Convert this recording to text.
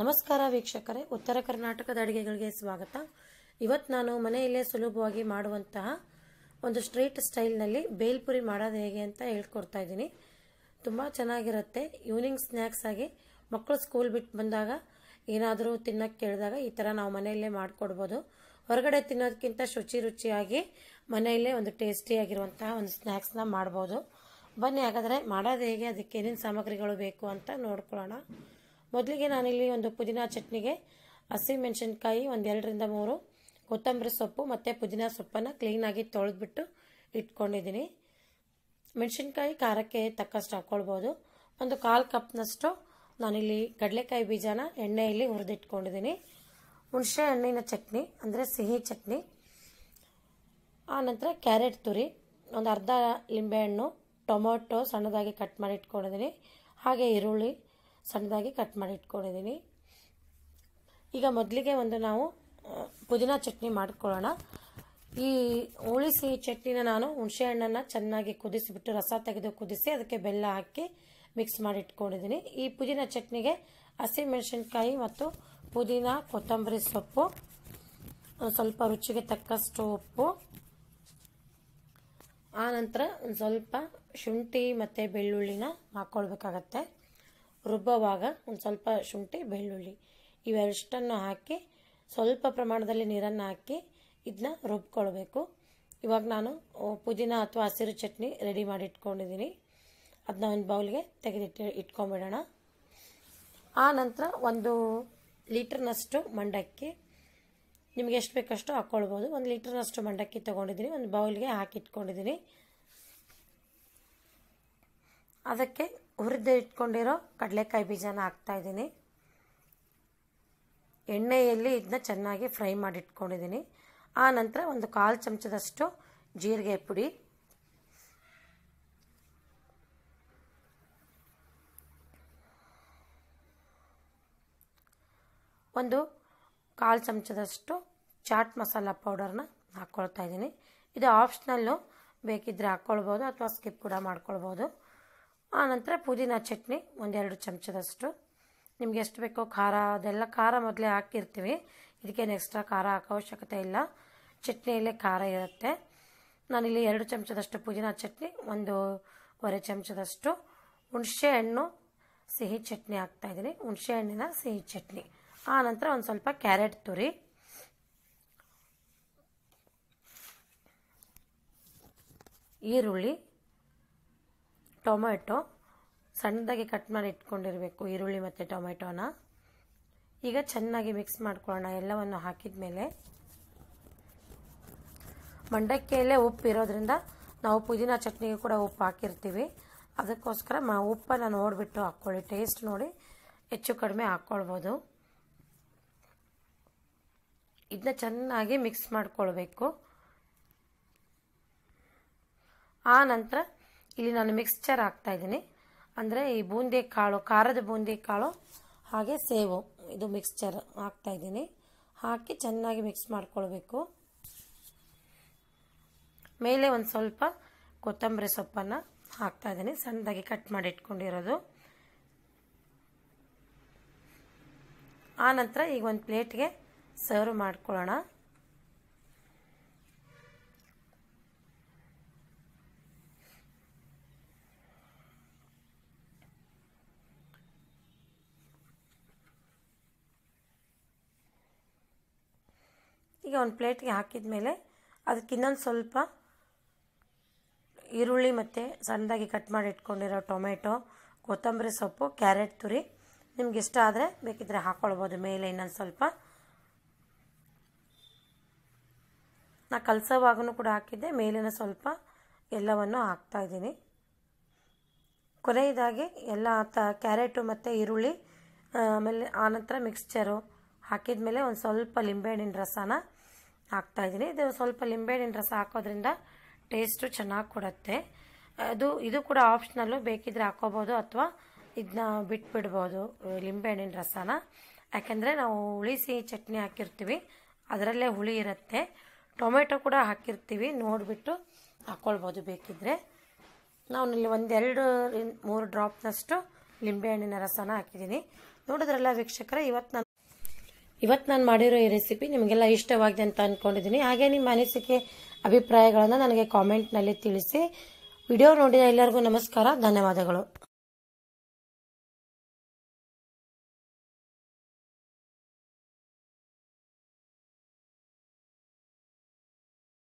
ನಮಸ್ಕಾರ ವೀಕ್ಷಕರೇ ಉತ್ತರ ಕರ್ನಾಟಕದ ಅಡುಗೆಗಳಿಗೆ ಸ್ವಾಗತ ಇವತ್ತು ನಾನು ಮನೆಯಲ್ಲೇ ಸುಲಭವಾಗಿ ಮಾಡುವಂತಹ ಒಂದು ಸ್ಟ್ರೀಟ್ ಸ್ಟೈಲ್ನಲ್ಲಿ ಬೇಲ್ಪುರಿ ಮಾಡೋದು ಹೇಗೆ ಅಂತ ಹೇಳ್ಕೊಡ್ತಾ ಇದ್ದೀನಿ ತುಂಬ ಚೆನ್ನಾಗಿರುತ್ತೆ ಈವ್ನಿಂಗ್ ಸ್ನ್ಯಾಕ್ಸ್ ಆಗಿ ಮಕ್ಕಳು ಸ್ಕೂಲ್ ಬಿಟ್ಟು ಬಂದಾಗ ಏನಾದರೂ ತಿನ್ನೋಕ್ಕೆ ಕೇಳಿದಾಗ ಈ ಥರ ನಾವು ಮನೆಯಲ್ಲೇ ಮಾಡಿಕೊಡ್ಬೋದು ಹೊರಗಡೆ ತಿನ್ನೋದಕ್ಕಿಂತ ಶುಚಿ ರುಚಿಯಾಗಿ ಮನೆಯಲ್ಲೇ ಒಂದು ಟೇಸ್ಟಿಯಾಗಿರುವಂತಹ ಒಂದು ಸ್ನ್ಯಾಕ್ಸ್ನ ಮಾಡ್ಬೋದು ಬನ್ನಿ ಹಾಗಾದರೆ ಮಾಡೋದು ಹೇಗೆ ಅದಕ್ಕೆ ಏನೇನು ಸಾಮಗ್ರಿಗಳು ಬೇಕು ಅಂತ ನೋಡ್ಕೊಳ್ಳೋಣ ಮೊದಲಿಗೆ ನಾನಿಲ್ಲಿ ಒಂದು ಪುದೀನ ಚಟ್ನಿಗೆ ಹಸಿ ಮೆಣಸಿನ್ಕಾಯಿ ಒಂದು ಎರಡರಿಂದ ಮೂರು ಕೊತ್ತಂಬರಿ ಸೊಪ್ಪು ಮತ್ತು ಪುದೀನ ಸೊಪ್ಪನ್ನು ಕ್ಲೀನಾಗಿ ತೊಳೆದ್ಬಿಟ್ಟು ಇಟ್ಕೊಂಡಿದ್ದೀನಿ ಮೆಣಸಿನ್ಕಾಯಿ ಖಾರಕ್ಕೆ ತಕ್ಕಷ್ಟು ಹಾಕ್ಕೊಳ್ಬೋದು ಒಂದು ಕಾಲು ಕಪ್ನಷ್ಟು ನಾನಿಲ್ಲಿ ಕಡಲೆಕಾಯಿ ಬೀಜನ ಎಣ್ಣೆಯಲ್ಲಿ ಹುರಿದಿಟ್ಕೊಂಡಿದ್ದೀನಿ ಹುಣಸೆ ಹಣ್ಣಿನ ಚಟ್ನಿ ಅಂದರೆ ಸಿಹಿ ಚಟ್ನಿ ಆನಂತರ ಕ್ಯಾರೆಟ್ ತುರಿ ಒಂದು ಅರ್ಧ ಲಿಂಬೆಹಣ್ಣು ಟೊಮೊಟೊ ಸಣ್ಣದಾಗಿ ಕಟ್ ಮಾಡಿ ಇಟ್ಕೊಂಡಿದ್ದೀನಿ ಹಾಗೆ ಈರುಳ್ಳಿ ಸಣ್ಣದಾಗಿ ಕಟ್ ಮಾಡಿ ಇಟ್ಕೊಂಡಿದ್ದೀನಿ ಈಗ ಮೊದಲಿಗೆ ಒಂದು ನಾವು ಪುದೀನ ಚಟ್ನಿ ಮಾಡ್ಕೊಳ್ಳೋಣ ಈ ಉಳಿಸಿ ಚಟ್ನಿನ ನಾನು ಹುಣಸೆ ಹಣ್ಣನ್ನು ಚೆನ್ನಾಗಿ ಕುದಿಸಿಬಿಟ್ಟು ರಸ ತೆಗೆದು ಕುದಿಸಿ ಅದಕ್ಕೆ ಬೆಲ್ಲ ಹಾಕಿ ಮಿಕ್ಸ್ ಮಾಡಿ ಇಟ್ಕೊಂಡಿದ್ದೀನಿ ಈ ಪುದೀನ ಚಟ್ನಿಗೆ ಹಸಿಮೆಣಸಿನ್ಕಾಯಿ ಮತ್ತು ಪುದೀನ ಕೊತ್ತಂಬರಿ ಸೊಪ್ಪು ಸ್ವಲ್ಪ ರುಚಿಗೆ ತಕ್ಕಷ್ಟು ಉಪ್ಪು ಆನಂತರ ಒಂದು ಸ್ವಲ್ಪ ಶುಂಠಿ ಮತ್ತು ಬೆಳ್ಳುಳ್ಳಿನ ಹಾಕ್ಕೊಳ್ಬೇಕಾಗತ್ತೆ ರುಬ್ಬುವಾಗ ಒಂದು ಸ್ವಲ್ಪ ಶುಂಠಿ ಬೆಳ್ಳುಳ್ಳಿ ಇವೆರಷ್ಟನ್ನು ಹಾಕಿ ಸ್ವಲ್ಪ ಪ್ರಮಾಣದಲ್ಲಿ ನೀರನ್ನು ಹಾಕಿ ಇದನ್ನ ರುಬ್ಕೊಳ್ಬೇಕು ಇವಾಗ ನಾನು ಪುದೀನ ಅಥವಾ ಹಸಿರು ಚಟ್ನಿ ರೆಡಿ ಮಾಡಿ ಇಟ್ಕೊಂಡಿದ್ದೀನಿ ಅದನ್ನ ಒಂದು ಬೌಲ್ಗೆ ತೆಗೆದಿಟ್ಟು ಇಟ್ಕೊಂಬಿಡೋಣ ಆ ನಂತರ ಒಂದು ಲೀಟ್ರ್ನಷ್ಟು ಮಂಡಕ್ಕಿ ನಿಮಗೆ ಎಷ್ಟು ಬೇಕಷ್ಟು ಹಾಕ್ಕೊಳ್ಬೋದು ಒಂದು ಲೀಟ್ರ್ನಷ್ಟು ಮಂಡಕ್ಕಿ ತೊಗೊಂಡಿದ್ದೀನಿ ಒಂದು ಬೌಲ್ಗೆ ಹಾಕಿಟ್ಕೊಂಡಿದ್ದೀನಿ ಅದಕ್ಕೆ ಹುರಿದು ಇಟ್ಕೊಂಡಿರೋ ಕಡಲೆಕಾಯಿ ಬೀಜನ ಹಾಕ್ತಾ ಇದ್ದೀನಿ ಎಣ್ಣೆಯಲ್ಲಿ ಇದನ್ನ ಚೆನ್ನಾಗಿ ಫ್ರೈ ಮಾಡಿ ಇಟ್ಕೊಂಡಿದ್ದೀನಿ ಆ ನಂತರ ಒಂದು ಕಾಲು ಚಮಚದಷ್ಟು ಜೀರಿಗೆ ಪುಡಿ ಒಂದು ಕಾಲು ಚಮಚದಷ್ಟು ಚಾಟ್ ಮಸಾಲ ಪೌಡರ್ನ ಹಾಕ್ಕೊಳ್ತಾ ಇದ್ದೀನಿ ಇದು ಆಪ್ಷನಲ್ಲು ಬೇಕಿದ್ದರೆ ಹಾಕ್ಕೊಳ್ಬೋದು ಅಥವಾ ಸ್ಕಿಪ್ ಕೂಡ ಮಾಡ್ಕೊಳ್ಬೋದು ಆನಂತರ ಪುದೀನ ಚಟ್ನಿ ಒಂದೆರಡು ಚಮಚದಷ್ಟು ನಿಮಗೆ ಎಷ್ಟು ಬೇಕೋ ಖಾರ ಅದೆಲ್ಲ ಖಾರ ಮೊದಲೇ ಹಾಕಿರ್ತೀವಿ ಇದಕ್ಕೇನು ಎಕ್ಸ್ಟ್ರಾ ಖಾರ ಹಾಕೋ ಅವಶ್ಯಕತೆ ಇಲ್ಲ ಚಟ್ನಿಯಲ್ಲೇ ಖಾರ ಇರುತ್ತೆ ನಾನಿಲ್ಲಿ ಎರಡು ಚಮಚದಷ್ಟು ಪುದೀನ ಚಟ್ನಿ ಒಂದೂವರೆ ಚಮಚದಷ್ಟು ಹುಣಸೆ ಹಣ್ಣು ಸಿಹಿ ಚಟ್ನಿ ಹಾಕ್ತಾಯಿದ್ದೀನಿ ಹುಣಸೆ ಹಣ್ಣಿನ ಸಿಹಿ ಚಟ್ನಿ ಆನಂತರ ಒಂದು ಸ್ವಲ್ಪ ಕ್ಯಾರೆಟ್ ತುರಿ ಈರುಳ್ಳಿ ಟೊಮೆಟೊ ಸಣ್ಣದಾಗಿ ಕಟ್ ಮಾಡಿ ಇಟ್ಕೊಂಡಿರಬೇಕು ಈರುಳ್ಳಿ ಮತ್ತು ಟೊಮೆಟೊನ ಈಗ ಚೆನ್ನಾಗಿ ಮಿಕ್ಸ್ ಮಾಡ್ಕೊಳ್ಳೋಣ ಎಲ್ಲವನ್ನು ಹಾಕಿದ ಮೇಲೆ ಮಂಡಕ್ಕಿಯಲ್ಲೇ ಉಪ್ಪು ಇರೋದ್ರಿಂದ ನಾವು ಪುದೀನ ಚಟ್ನಿಗೆ ಕೂಡ ಉಪ್ಪು ಹಾಕಿರ್ತೀವಿ ಅದಕ್ಕೋಸ್ಕರ ಮಾ ಉಪ್ಪನ್ನು ನೋಡಿಬಿಟ್ಟು ಹಾಕ್ಕೊಳ್ಳಿ ಟೇಸ್ಟ್ ನೋಡಿ ಹೆಚ್ಚು ಕಡಿಮೆ ಹಾಕ್ಕೊಳ್ಬೋದು ಇದನ್ನ ಚೆನ್ನಾಗಿ ಮಿಕ್ಸ್ ಮಾಡ್ಕೊಳ್ಬೇಕು ಆ ನಂತರ ಇಲ್ಲಿ ನಾನು ಮಿಕ್ಸ್ಚರ್ ಹಾಕ್ತಾ ಇದ್ದೀನಿ ಅಂದರೆ ಈ ಬೂಂದಿ ಕಾಳು ಖಾರದ ಬೂಂದಿ ಕಾಳು ಹಾಗೆ ಸೇವು ಇದು ಮಿಕ್ಸ್ಚರ್ ಹಾಕ್ತಾ ಇದ್ದೀನಿ ಹಾಕಿ ಚೆನ್ನಾಗಿ ಮಿಕ್ಸ್ ಮಾಡ್ಕೊಳ್ಬೇಕು ಮೇಲೆ ಒಂದು ಸ್ವಲ್ಪ ಕೊತ್ತಂಬರಿ ಸೊಪ್ಪನ್ನು ಹಾಕ್ತಾ ಇದ್ದೀನಿ ಸಣ್ಣದಾಗಿ ಕಟ್ ಮಾಡಿ ಇಟ್ಕೊಂಡಿರೋದು ಆನಂತರ ಈಗ ಒಂದು ಪ್ಲೇಟ್ಗೆ ಸರ್ವ್ ಮಾಡ್ಕೊಳ್ಳೋಣ ಪ್ಲೇಟಿಗೆ ಒಂದು ಪ್ಲೇಟ್ಗೆ ಹಾಕಿದ ಮೇಲೆ ಅದಕ್ಕೆ ಇನ್ನೊಂದು ಸ್ವಲ್ಪ ಈರುಳ್ಳಿ ಮತ್ತು ಸಣ್ಣದಾಗಿ ಕಟ್ ಮಾಡಿ ಇಟ್ಕೊಂಡಿರೋ ಟೊಮೆಟೊ ಕೊತ್ತಂಬರಿ ಸೊಪ್ಪು ಕ್ಯಾರೆಟ್ ತುರಿ ನಿಮ್ಗೆ ಇಷ್ಟ ಆದರೆ ಬೇಕಿದ್ರೆ ಹಾಕ್ಕೊಳ್ಬೋದು ಮೇಲೆ ಇನ್ನೊಂದು ಸ್ವಲ್ಪ ನಾ ಕಲಸೋವಾಗೂ ಕೂಡ ಹಾಕಿದ್ದೆ ಮೇಲಿನ ಸ್ವಲ್ಪ ಎಲ್ಲವನ್ನು ಹಾಕ್ತಾಯಿದ್ದೀನಿ ಕೊನೆಯದಾಗಿ ಎಲ್ಲ ತ ಕ್ಯಾರೆಟು ಮತ್ತು ಈರುಳ್ಳಿ ಆಮೇಲೆ ಆನಂತರ ಮಿಕ್ಸ್ಚರು ಹಾಕಿದ ಮೇಲೆ ಒಂದು ಸ್ವಲ್ಪ ಲಿಂಬೆಹಣ್ಣಿನ ರಸನ ಹಾಕ್ತಾ ಇದ್ದೀನಿ ಇದು ಸ್ವಲ್ಪ ಲಿಂಬೆಹಣ್ಣಿನ ರಸ ಹಾಕೋದ್ರಿಂದ ಟೇಸ್ಟು ಚೆನ್ನಾಗಿ ಕೊಡುತ್ತೆ ಅದು ಇದು ಕೂಡ ಆಪ್ಷನಲ್ಲು ಬೇಕಿದ್ರೆ ಹಾಕೋಬೋದು ಅಥವಾ ಇದನ್ನ ಬಿಟ್ಬಿಡ್ಬೋದು ಲಿಂಬೆಹಣ್ಣಿನ ರಸನ ಯಾಕೆಂದರೆ ನಾವು ಉಳಿಸಿ ಚಟ್ನಿ ಹಾಕಿರ್ತೀವಿ ಅದರಲ್ಲೇ ಹುಳಿ ಇರುತ್ತೆ ಟೊಮೆಟೊ ಕೂಡ ಹಾಕಿರ್ತೀವಿ ನೋಡಿಬಿಟ್ಟು ಹಾಕ್ಕೊಳ್ಬೋದು ಬೇಕಿದ್ರೆ ನಾವು ಇಲ್ಲಿ ಒಂದೆರಡು ಮೂರು ಡ್ರಾಪ್ನಷ್ಟು ಲಿಂಬೆಹಣ್ಣಿನ ರಸನ ಹಾಕಿದ್ದೀನಿ ನೋಡಿದ್ರಲ್ಲ ವೀಕ್ಷಕರ ಇವತ್ತು ನಾನು ಇವತ್ತು ನಾನು ಮಾಡಿರೋ ಈ ರೆಸಿಪಿ ನಿಮಗೆಲ್ಲ ಇಷ್ಟವಾಗಿದೆ ಅಂತ ಅಂದ್ಕೊಂಡಿದ್ದೀನಿ ಹಾಗೆ ನಿಮ್ಮ ಅನಿಸಿಕೆ ಅಭಿಪ್ರಾಯಗಳನ್ನು ನನಗೆ ಕಾಮೆಂಟ್ನಲ್ಲಿ ತಿಳಿಸಿ ವಿಡಿಯೋ ನೋಡಿದ ಎಲ್ಲರಿಗೂ ನಮಸ್ಕಾರ ಧನ್ಯವಾದಗಳು